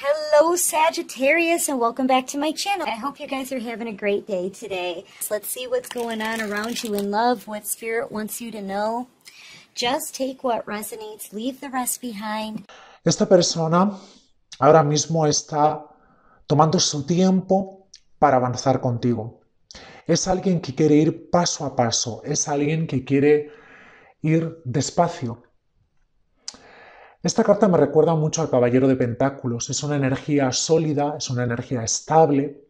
Hello Sagittarius and welcome back to my channel. I hope you guys are having a great day today. So let's see what's going on around you in love, what spirit wants you to know. Just take what resonates, leave the rest behind. Esta persona ahora mismo está tomando su tiempo para avanzar contigo. Es alguien que quiere ir paso a paso, es alguien que quiere ir despacio, Esta carta me recuerda mucho al Caballero de Pentáculos. Es una energía sólida, es una energía estable.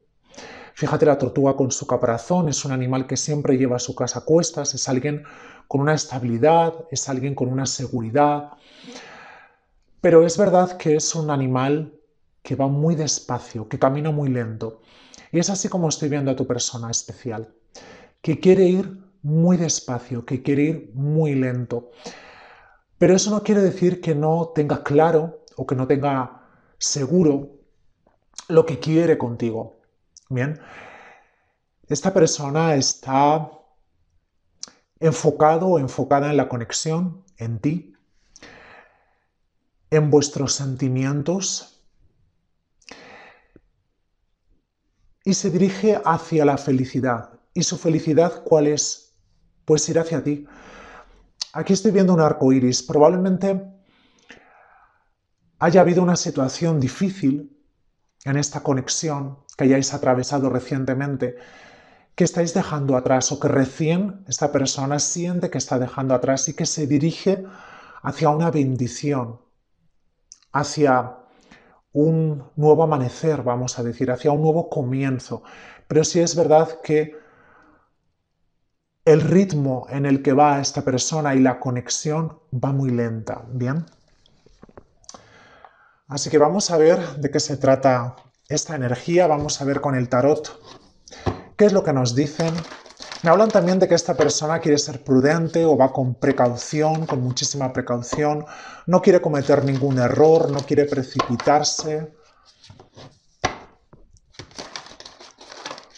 Fíjate la tortuga con su caparazón, es un animal que siempre lleva su casa a cuestas, es alguien con una estabilidad, es alguien con una seguridad. Pero es verdad que es un animal que va muy despacio, que camina muy lento. Y es así como estoy viendo a tu persona especial, que quiere ir muy despacio, que quiere ir muy lento. Pero eso no quiere decir que no tenga claro o que no tenga seguro lo que quiere contigo. Bien, esta persona está enfocado o enfocada en la conexión, en ti, en vuestros sentimientos y se dirige hacia la felicidad. ¿Y su felicidad cuál es? Pues ir hacia ti aquí estoy viendo un arco iris. Probablemente haya habido una situación difícil en esta conexión que hayáis atravesado recientemente, que estáis dejando atrás o que recién esta persona siente que está dejando atrás y que se dirige hacia una bendición, hacia un nuevo amanecer, vamos a decir, hacia un nuevo comienzo. Pero sí es verdad que el ritmo en el que va esta persona y la conexión va muy lenta, ¿bien? Así que vamos a ver de qué se trata esta energía, vamos a ver con el tarot qué es lo que nos dicen. Me hablan también de que esta persona quiere ser prudente o va con precaución, con muchísima precaución, no quiere cometer ningún error, no quiere precipitarse.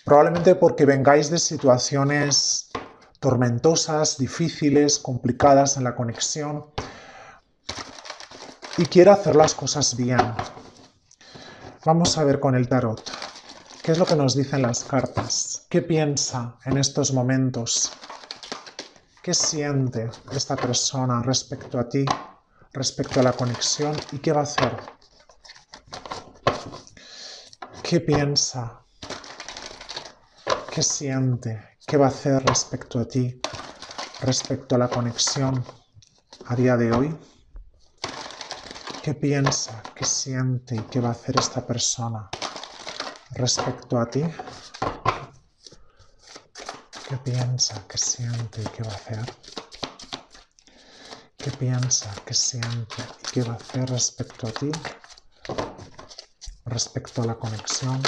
Probablemente porque vengáis de situaciones tormentosas, difíciles, complicadas en la conexión y quiere hacer las cosas bien. Vamos a ver con el tarot. ¿Qué es lo que nos dicen las cartas? ¿Qué piensa en estos momentos? ¿Qué siente esta persona respecto a ti, respecto a la conexión y qué va a hacer? ¿Qué piensa? ¿Qué siente? ¿Qué va a hacer respecto a ti, respecto a la conexión a día de hoy? ¿Qué piensa, qué siente y qué va a hacer esta persona respecto a ti? ¿Qué piensa, qué siente y qué va a hacer? ¿Qué piensa, qué siente y qué va a hacer respecto a ti? Respecto a la conexión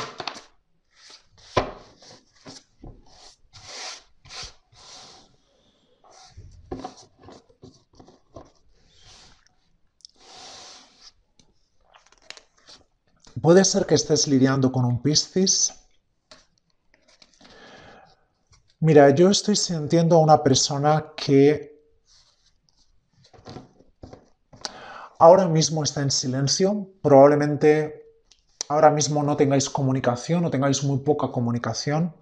Puede ser que estés lidiando con un Piscis. Mira, yo estoy sintiendo a una persona que ahora mismo está en silencio, probablemente ahora mismo no tengáis comunicación o tengáis muy poca comunicación.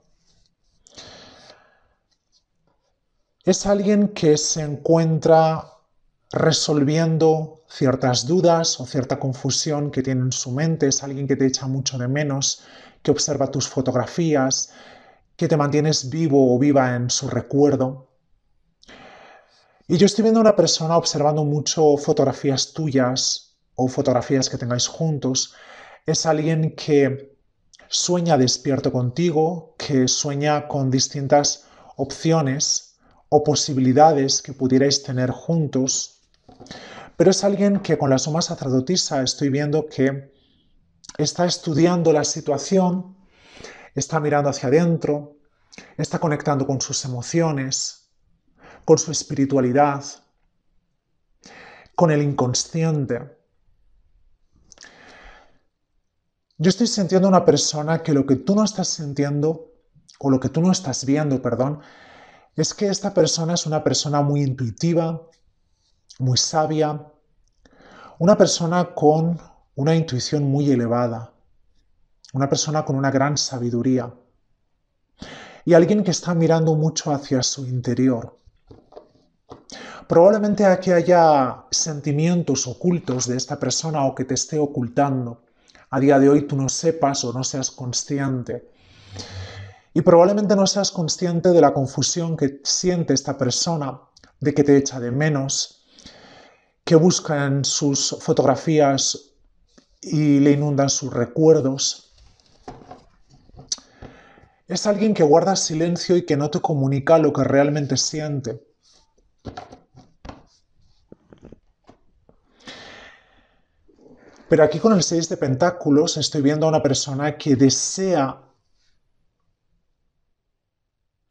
Es alguien que se encuentra resolviendo ciertas dudas o cierta confusión que tiene en su mente, es alguien que te echa mucho de menos, que observa tus fotografías, que te mantienes vivo o viva en su recuerdo. Y yo estoy viendo a una persona observando mucho fotografías tuyas o fotografías que tengáis juntos. Es alguien que sueña despierto contigo, que sueña con distintas opciones o posibilidades que pudierais tener juntos pero es alguien que con la suma sacerdotisa estoy viendo que está estudiando la situación, está mirando hacia adentro, está conectando con sus emociones, con su espiritualidad, con el inconsciente. Yo estoy sintiendo una persona que lo que tú no estás sintiendo, o lo que tú no estás viendo, perdón, es que esta persona es una persona muy intuitiva, muy sabia, una persona con una intuición muy elevada, una persona con una gran sabiduría y alguien que está mirando mucho hacia su interior. Probablemente aquí haya sentimientos ocultos de esta persona o que te esté ocultando. A día de hoy tú no sepas o no seas consciente. Y probablemente no seas consciente de la confusión que siente esta persona, de que te echa de menos, que buscan sus fotografías y le inundan sus recuerdos. Es alguien que guarda silencio y que no te comunica lo que realmente siente. Pero aquí con el 6 de Pentáculos estoy viendo a una persona que desea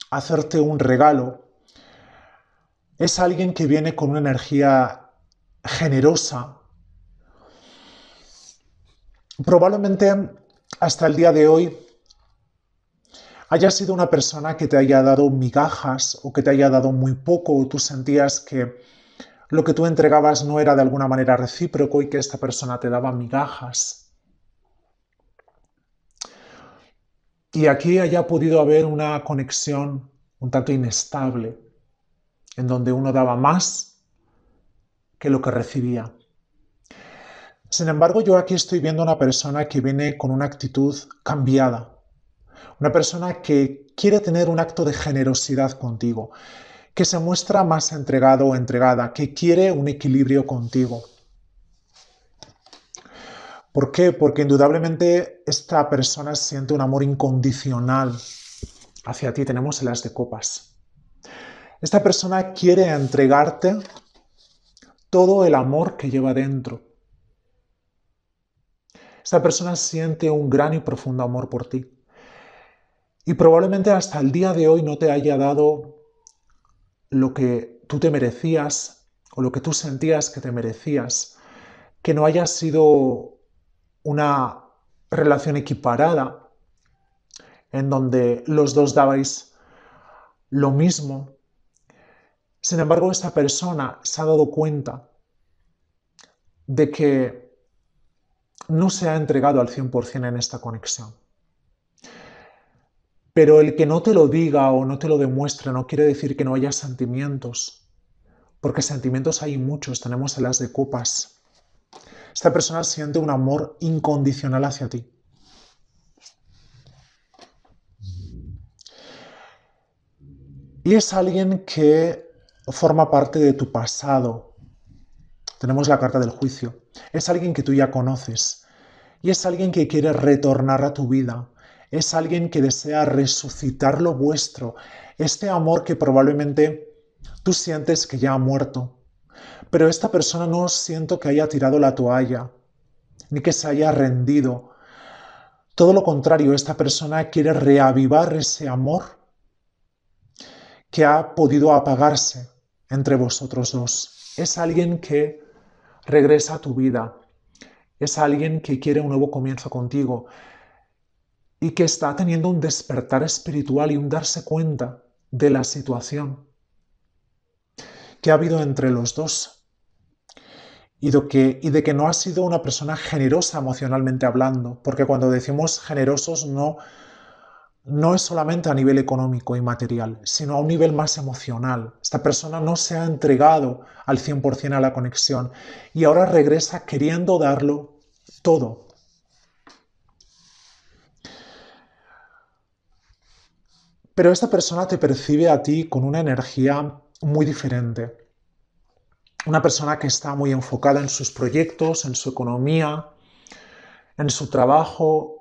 hacerte un regalo. Es alguien que viene con una energía generosa. Probablemente hasta el día de hoy haya sido una persona que te haya dado migajas o que te haya dado muy poco o tú sentías que lo que tú entregabas no era de alguna manera recíproco y que esta persona te daba migajas. Y aquí haya podido haber una conexión un tanto inestable, en donde uno daba más que lo que recibía. Sin embargo, yo aquí estoy viendo una persona que viene con una actitud cambiada, una persona que quiere tener un acto de generosidad contigo, que se muestra más entregado o entregada, que quiere un equilibrio contigo. ¿Por qué? Porque indudablemente esta persona siente un amor incondicional hacia ti. Tenemos el de copas. Esta persona quiere entregarte todo el amor que lleva dentro. Esta persona siente un gran y profundo amor por ti. Y probablemente hasta el día de hoy no te haya dado lo que tú te merecías o lo que tú sentías que te merecías, que no haya sido una relación equiparada en donde los dos dabais lo mismo, sin embargo, esta persona se ha dado cuenta de que no se ha entregado al 100% en esta conexión. Pero el que no te lo diga o no te lo demuestre no quiere decir que no haya sentimientos, porque sentimientos hay muchos, tenemos el as de copas. Esta persona siente un amor incondicional hacia ti. Y es alguien que forma parte de tu pasado. Tenemos la carta del juicio. Es alguien que tú ya conoces y es alguien que quiere retornar a tu vida. Es alguien que desea resucitar lo vuestro, este amor que probablemente tú sientes que ya ha muerto. Pero esta persona no siento que haya tirado la toalla, ni que se haya rendido. Todo lo contrario, esta persona quiere reavivar ese amor que ha podido apagarse entre vosotros dos. Es alguien que regresa a tu vida. Es alguien que quiere un nuevo comienzo contigo y que está teniendo un despertar espiritual y un darse cuenta de la situación que ha habido entre los dos y de, que, y de que no ha sido una persona generosa emocionalmente hablando, porque cuando decimos generosos no no es solamente a nivel económico y material, sino a un nivel más emocional. Esta persona no se ha entregado al 100% a la conexión y ahora regresa queriendo darlo todo. Pero esta persona te percibe a ti con una energía muy diferente. Una persona que está muy enfocada en sus proyectos, en su economía, en su trabajo,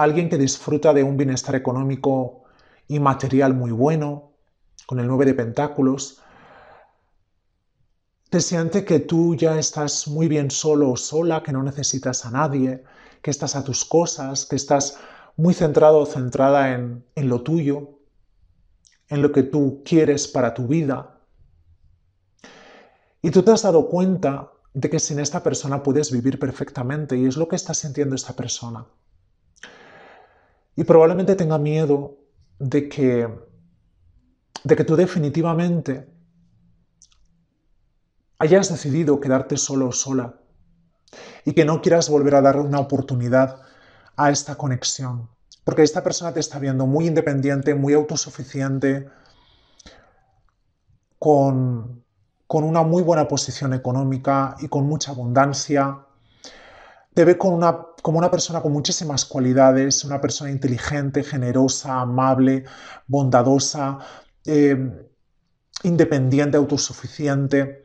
alguien que disfruta de un bienestar económico y material muy bueno, con el 9 de pentáculos, te siente que tú ya estás muy bien solo o sola, que no necesitas a nadie, que estás a tus cosas, que estás muy centrado o centrada en, en lo tuyo, en lo que tú quieres para tu vida. Y tú te has dado cuenta de que sin esta persona puedes vivir perfectamente y es lo que está sintiendo esta persona. Y probablemente tenga miedo de que, de que tú definitivamente hayas decidido quedarte solo o sola y que no quieras volver a dar una oportunidad a esta conexión. Porque esta persona te está viendo muy independiente, muy autosuficiente, con, con una muy buena posición económica y con mucha abundancia, te ve una, como una persona con muchísimas cualidades, una persona inteligente, generosa, amable, bondadosa, eh, independiente, autosuficiente.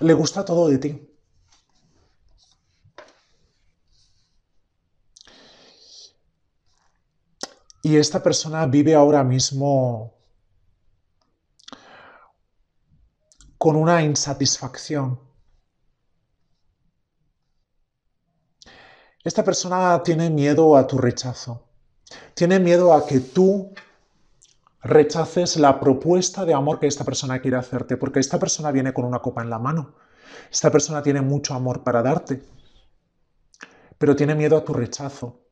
Le gusta todo de ti. Y esta persona vive ahora mismo con una insatisfacción Esta persona tiene miedo a tu rechazo. Tiene miedo a que tú rechaces la propuesta de amor que esta persona quiere hacerte, porque esta persona viene con una copa en la mano. Esta persona tiene mucho amor para darte, pero tiene miedo a tu rechazo.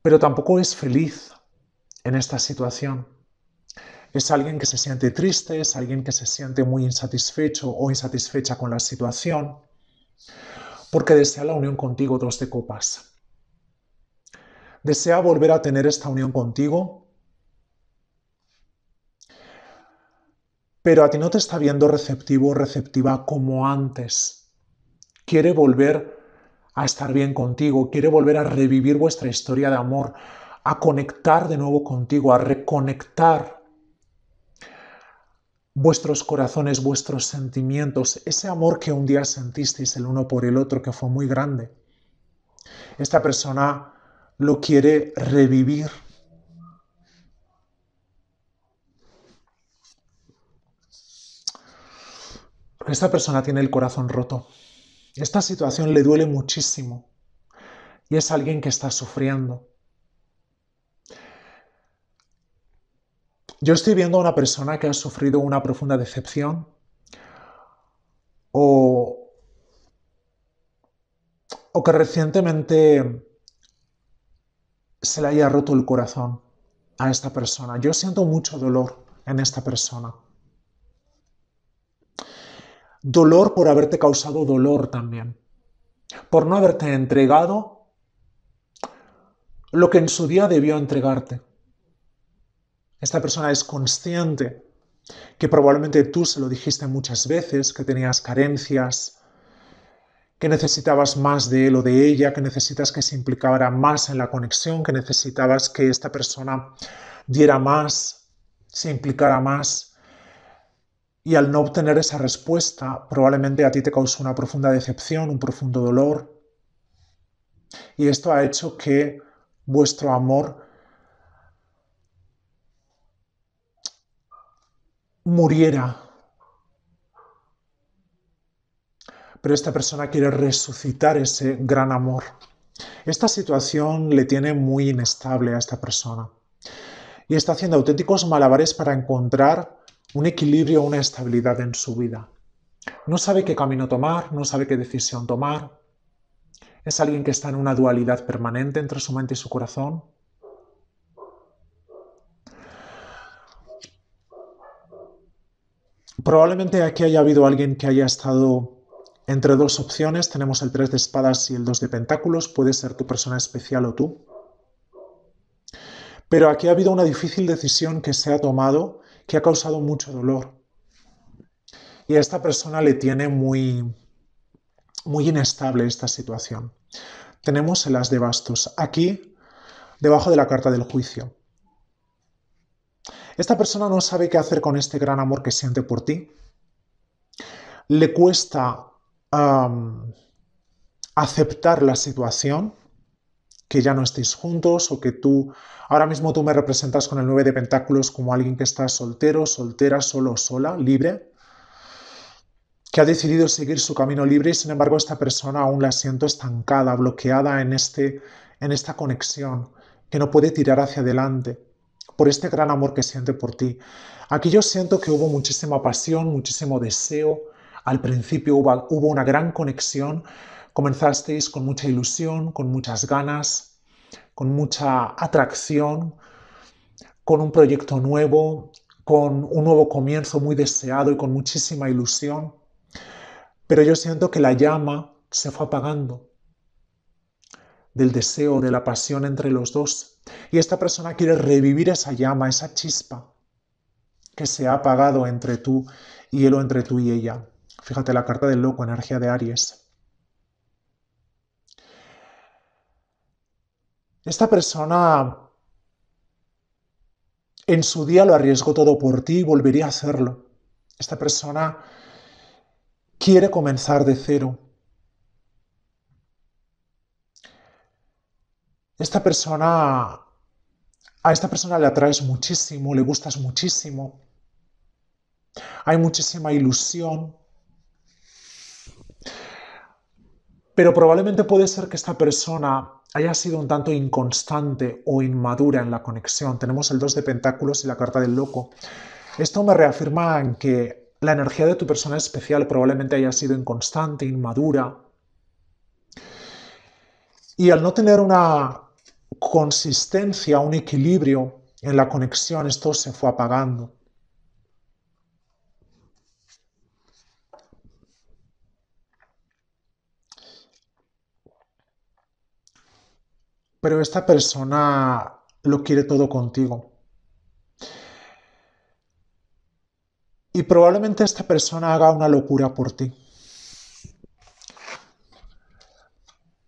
Pero tampoco es feliz en esta situación. Es alguien que se siente triste, es alguien que se siente muy insatisfecho o insatisfecha con la situación porque desea la unión contigo, dos de copas. Desea volver a tener esta unión contigo, pero a ti no te está viendo receptivo o receptiva como antes. Quiere volver a estar bien contigo, quiere volver a revivir vuestra historia de amor, a conectar de nuevo contigo, a reconectar vuestros corazones, vuestros sentimientos, ese amor que un día sentisteis el uno por el otro, que fue muy grande. Esta persona lo quiere revivir. Esta persona tiene el corazón roto. Esta situación le duele muchísimo y es alguien que está sufriendo. yo estoy viendo a una persona que ha sufrido una profunda decepción o, o que recientemente se le haya roto el corazón a esta persona. Yo siento mucho dolor en esta persona. Dolor por haberte causado dolor también, por no haberte entregado lo que en su día debió entregarte. Esta persona es consciente que probablemente tú se lo dijiste muchas veces, que tenías carencias, que necesitabas más de él o de ella, que necesitas que se implicara más en la conexión, que necesitabas que esta persona diera más, se implicara más. Y al no obtener esa respuesta, probablemente a ti te causó una profunda decepción, un profundo dolor. Y esto ha hecho que vuestro amor muriera. Pero esta persona quiere resucitar ese gran amor. Esta situación le tiene muy inestable a esta persona y está haciendo auténticos malabares para encontrar un equilibrio, una estabilidad en su vida. No sabe qué camino tomar, no sabe qué decisión tomar. Es alguien que está en una dualidad permanente entre su mente y su corazón. Probablemente aquí haya habido alguien que haya estado entre dos opciones. Tenemos el 3 de espadas y el 2 de pentáculos. Puede ser tu persona especial o tú. Pero aquí ha habido una difícil decisión que se ha tomado que ha causado mucho dolor. Y a esta persona le tiene muy, muy inestable esta situación. Tenemos el as de bastos aquí, debajo de la carta del juicio. Esta persona no sabe qué hacer con este gran amor que siente por ti. Le cuesta aceptar la situación, que ya no estéis juntos o que tú, ahora mismo tú me representas con el 9 de Pentáculos como alguien que está soltero, soltera, solo, sola, libre, que ha decidido seguir su camino libre y sin embargo esta persona aún la siento estancada, bloqueada en, este, en esta conexión, que no puede tirar hacia adelante por este gran amor que siente por ti. Aquí yo siento que hubo muchísima pasión, muchísimo deseo. Al principio hubo, hubo una gran conexión. Comenzasteis con mucha ilusión, con muchas ganas, con mucha atracción, con un proyecto nuevo, con un nuevo comienzo muy deseado y con muchísima ilusión. Pero yo siento que la llama se fue apagando del deseo, de la pasión entre los dos y esta persona quiere revivir esa llama, esa chispa que se ha apagado entre tú y él o entre tú y ella. Fíjate la carta del loco, energía de Aries. Esta persona en su día lo arriesgó todo por ti y volvería a hacerlo. Esta persona quiere comenzar de cero, esta persona, a esta persona le atraes muchísimo, le gustas muchísimo, hay muchísima ilusión, pero probablemente puede ser que esta persona haya sido un tanto inconstante o inmadura en la conexión. Tenemos el 2 de Pentáculos y la carta del loco. Esto me reafirma en que la energía de tu persona especial probablemente haya sido inconstante, inmadura. Y al no tener una consistencia, un equilibrio en la conexión, esto se fue apagando. Pero esta persona lo quiere todo contigo. Y probablemente esta persona haga una locura por ti.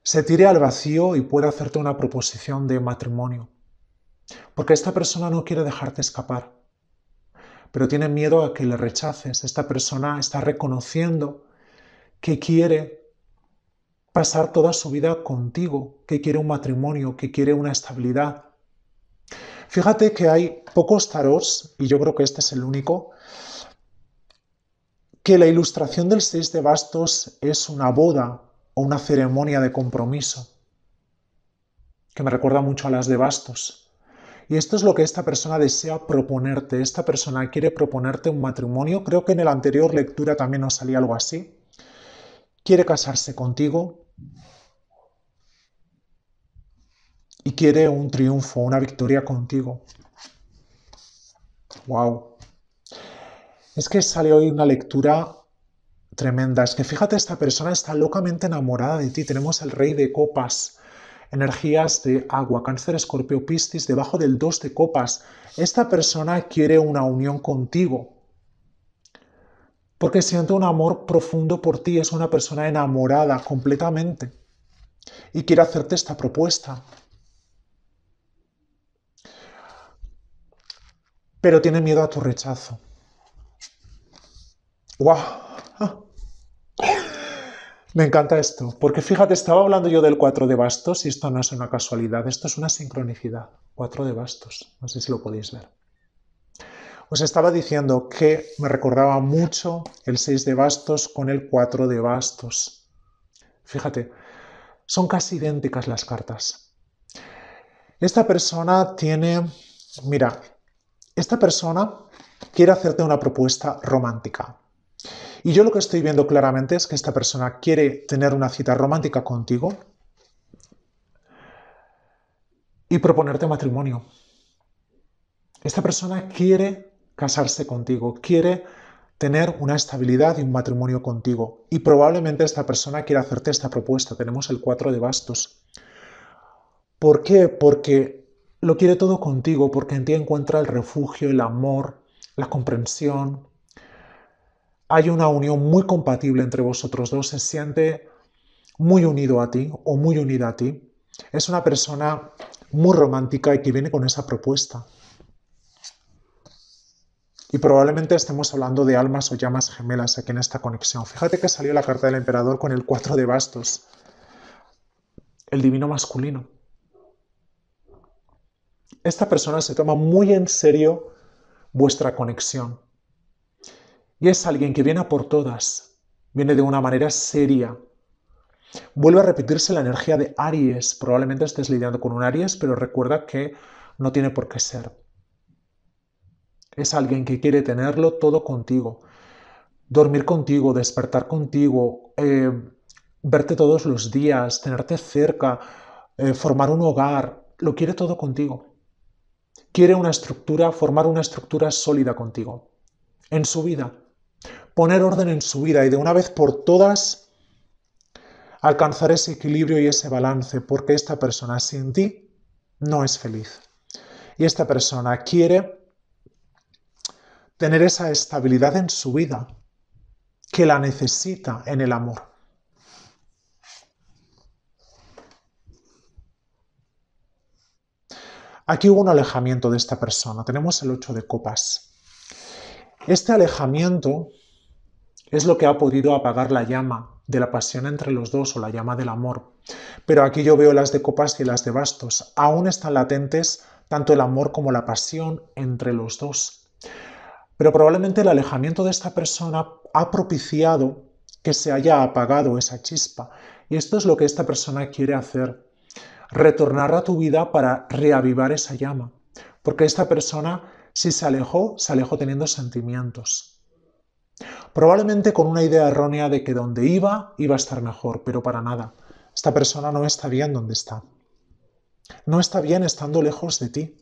se tire al vacío y pueda hacerte una proposición de matrimonio. Porque esta persona no quiere dejarte escapar, pero tiene miedo a que le rechaces. Esta persona está reconociendo que quiere pasar toda su vida contigo, que quiere un matrimonio, que quiere una estabilidad. Fíjate que hay pocos tarots, y yo creo que este es el único, que la ilustración del 6 de bastos es una boda o una ceremonia de compromiso, que me recuerda mucho a las de bastos. Y esto es lo que esta persona desea proponerte. Esta persona quiere proponerte un matrimonio. Creo que en la anterior lectura también nos salía algo así. Quiere casarse contigo y quiere un triunfo, una victoria contigo. ¡Wow! Es que sale hoy una lectura es Que fíjate, esta persona está locamente enamorada de ti. Tenemos el rey de copas, energías de agua, cáncer, escorpio, piscis, debajo del 2 de copas. Esta persona quiere una unión contigo. Porque siente un amor profundo por ti, es una persona enamorada completamente y quiere hacerte esta propuesta. Pero tiene miedo a tu rechazo. ¡Wow! Me encanta esto, porque fíjate, estaba hablando yo del 4 de bastos y esto no es una casualidad, esto es una sincronicidad. Cuatro de bastos, no sé si lo podéis ver. Os estaba diciendo que me recordaba mucho el 6 de bastos con el 4 de bastos. Fíjate, son casi idénticas las cartas. Esta persona tiene, mira, esta persona quiere hacerte una propuesta romántica. Y yo lo que estoy viendo claramente es que esta persona quiere tener una cita romántica contigo y proponerte matrimonio. Esta persona quiere casarse contigo, quiere tener una estabilidad y un matrimonio contigo. Y probablemente esta persona quiera hacerte esta propuesta. Tenemos el 4 de bastos. ¿Por qué? Porque lo quiere todo contigo, porque en ti encuentra el refugio, el amor, la comprensión, hay una unión muy compatible entre vosotros dos, se siente muy unido a ti o muy unida a ti. Es una persona muy romántica y que viene con esa propuesta. Y probablemente estemos hablando de almas o llamas gemelas aquí en esta conexión. Fíjate que salió la carta del emperador con el cuatro de bastos, el divino masculino. Esta persona se toma muy en serio vuestra conexión y es alguien que viene a por todas, viene de una manera seria. Vuelve a repetirse la energía de Aries. Probablemente estés lidiando con un Aries, pero recuerda que no tiene por qué ser. Es alguien que quiere tenerlo todo contigo. Dormir contigo, despertar contigo, eh, verte todos los días, tenerte cerca, eh, formar un hogar. Lo quiere todo contigo. Quiere una estructura, formar una estructura sólida contigo. En su vida poner orden en su vida y de una vez por todas alcanzar ese equilibrio y ese balance, porque esta persona sin ti no es feliz. Y esta persona quiere tener esa estabilidad en su vida, que la necesita en el amor. Aquí hubo un alejamiento de esta persona. Tenemos el 8 de copas. Este alejamiento es lo que ha podido apagar la llama de la pasión entre los dos o la llama del amor. Pero aquí yo veo las de copas y las de bastos. Aún están latentes tanto el amor como la pasión entre los dos. Pero probablemente el alejamiento de esta persona ha propiciado que se haya apagado esa chispa. Y esto es lo que esta persona quiere hacer. Retornar a tu vida para reavivar esa llama. Porque esta persona, si se alejó, se alejó teniendo sentimientos probablemente con una idea errónea de que donde iba iba a estar mejor, pero para nada. Esta persona no está bien donde está. No está bien estando lejos de ti.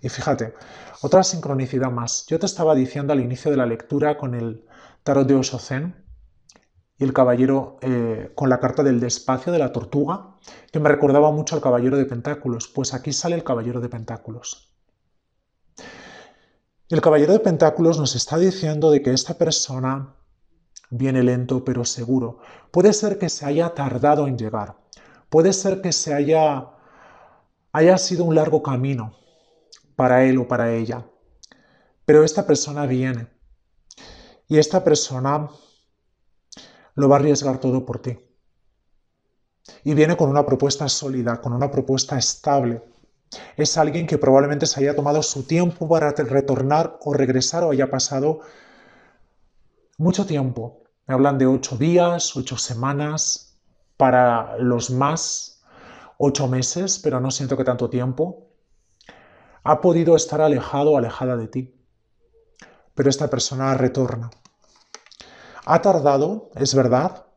Y fíjate, otra sincronicidad más. Yo te estaba diciendo al inicio de la lectura con el tarot de Osho y el caballero eh, con la carta del despacio de la tortuga, que me recordaba mucho al caballero de pentáculos. Pues aquí sale el caballero de pentáculos. El caballero de pentáculos nos está diciendo de que esta persona viene lento pero seguro. Puede ser que se haya tardado en llegar. Puede ser que se haya haya sido un largo camino para él o para ella. Pero esta persona viene. Y esta persona lo va a arriesgar todo por ti. Y viene con una propuesta sólida, con una propuesta estable, es alguien que probablemente se haya tomado su tiempo para retornar o regresar o haya pasado mucho tiempo. Me hablan de ocho días, ocho semanas, para los más, ocho meses, pero no siento que tanto tiempo. Ha podido estar alejado o alejada de ti, pero esta persona retorna. Ha tardado, es verdad,